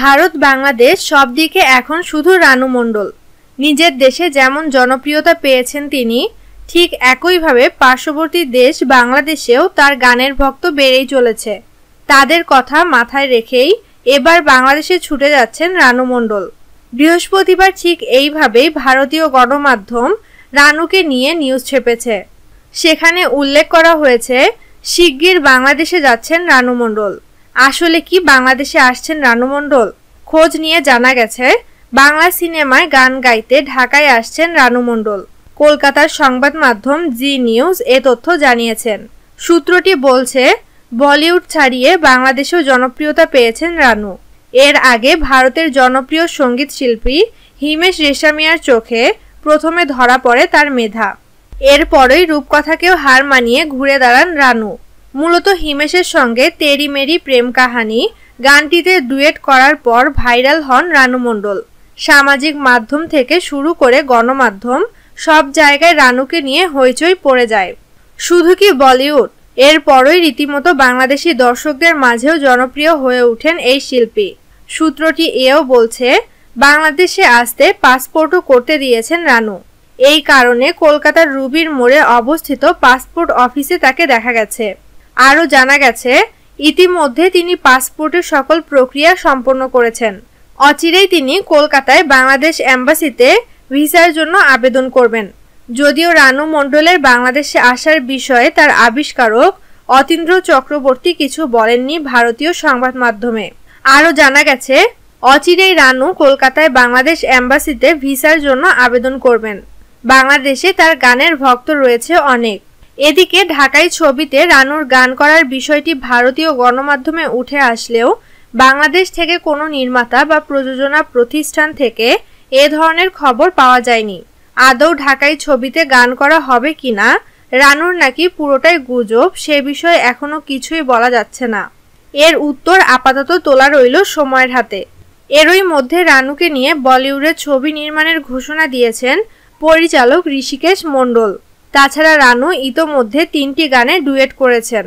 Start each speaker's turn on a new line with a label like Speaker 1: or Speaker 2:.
Speaker 1: ভারত বাংলাদেশ সব দিকে এখন শুধু রানু মণ্ডল নিজের দেশে যেমন জনপ্রিয়তা পেয়েছেন তিনি ঠিক একইভাবে পার্শ্ববর্তী দেশ বাংলাদেশেও তার গানের ভক্ত বেড়েই চলেছে তাদের কথা মাথায় রেখেই এবার বাংলাদেশে ছুটে যাচ্ছেন রানু মণ্ডল বৃহস্পতিবার ঠিক এইভাবেই ভারতীয় গণমাধ্যম রানুকে নিয়ে নিউজ ছেপেছে সেখানে উল্লেখ করা হয়েছে শিগগির বাংলাদেশে যাচ্ছেন রানু মণ্ডল আসলে কি বাংলাদেশে আসছেন রানু মণ্ডল খোঁজ নিয়ে জানা গেছে বাংলা সিনেমায় গান গাইতে ঢাকায় আসছেন রানু মণ্ডল কলকাতার সংবাদ মাধ্যম জি নিউজ এ তথ্য জানিয়েছেন সূত্রটি বলছে বলিউড ছাড়িয়ে বাংলাদেশেও জনপ্রিয়তা পেয়েছেন রানু এর আগে ভারতের জনপ্রিয় সঙ্গীত শিল্পী হিমেশ রেশামিয়ার চোখে প্রথমে ধরা পড়ে তার মেধা এরপরই রূপকথাকেও হার মানিয়ে ঘুরে দাঁড়ান রানু মূলত হিমেশের সঙ্গে তেরি মেরি প্রেম কাহানি গানটিতে ডুয়েট করার পর ভাইরাল হন রানু মণ্ডল সামাজিক মাধ্যম থেকে শুরু করে গণমাধ্যম সব জায়গায় রানুকে নিয়ে হইচই পড়ে যায় শুধু কি বলিউড এরপরই রীতিমতো বাংলাদেশি দর্শকদের মাঝেও জনপ্রিয় হয়ে ওঠেন এই শিল্পী সূত্রটি এও বলছে বাংলাদেশে আসতে পাসপোর্টও করতে দিয়েছেন রানু এই কারণে কলকাতার রুবির মোড়ে অবস্থিত পাসপোর্ট অফিসে তাকে দেখা গেছে আরও জানা গেছে ইতিমধ্যে তিনি পাসপোর্টের সকল প্রক্রিয়া সম্পন্ন করেছেন অচিরেই তিনি কলকাতায় বাংলাদেশ অ্যাম্বাসিতে ভিসার জন্য আবেদন করবেন যদিও রানু মণ্ডলের বাংলাদেশে আসার বিষয়ে তার আবিষ্কারক অতীন্দ্র চক্রবর্তী কিছু বলেননি ভারতীয় সংবাদ মাধ্যমে আরও জানা গেছে অচিরেই রানু কলকাতায় বাংলাদেশ অ্যাম্বাসিতে ভিসার জন্য আবেদন করবেন বাংলাদেশে তার গানের ভক্ত রয়েছে অনেক এদিকে ঢাকাই ছবিতে রানুর গান করার বিষয়টি ভারতীয় গণমাধ্যমে উঠে আসলেও বাংলাদেশ থেকে কোনো নির্মাতা বা প্রযোজনা প্রতিষ্ঠান থেকে এ ধরনের খবর পাওয়া যায়নি আদৌ ঢাকাই ছবিতে গান করা হবে কি না রানুর নাকি পুরোটাই গুজব সে বিষয়ে এখনও কিছুই বলা যাচ্ছে না এর উত্তর আপাতত তোলা রইল সময়ের হাতে এরই মধ্যে রানুকে নিয়ে বলিউডের ছবি নির্মাণের ঘোষণা দিয়েছেন পরিচালক ঋষিকেশ মণ্ডল তাছাড়া রানু ইতোমধ্যে তিনটি গানে ডুয়েট করেছেন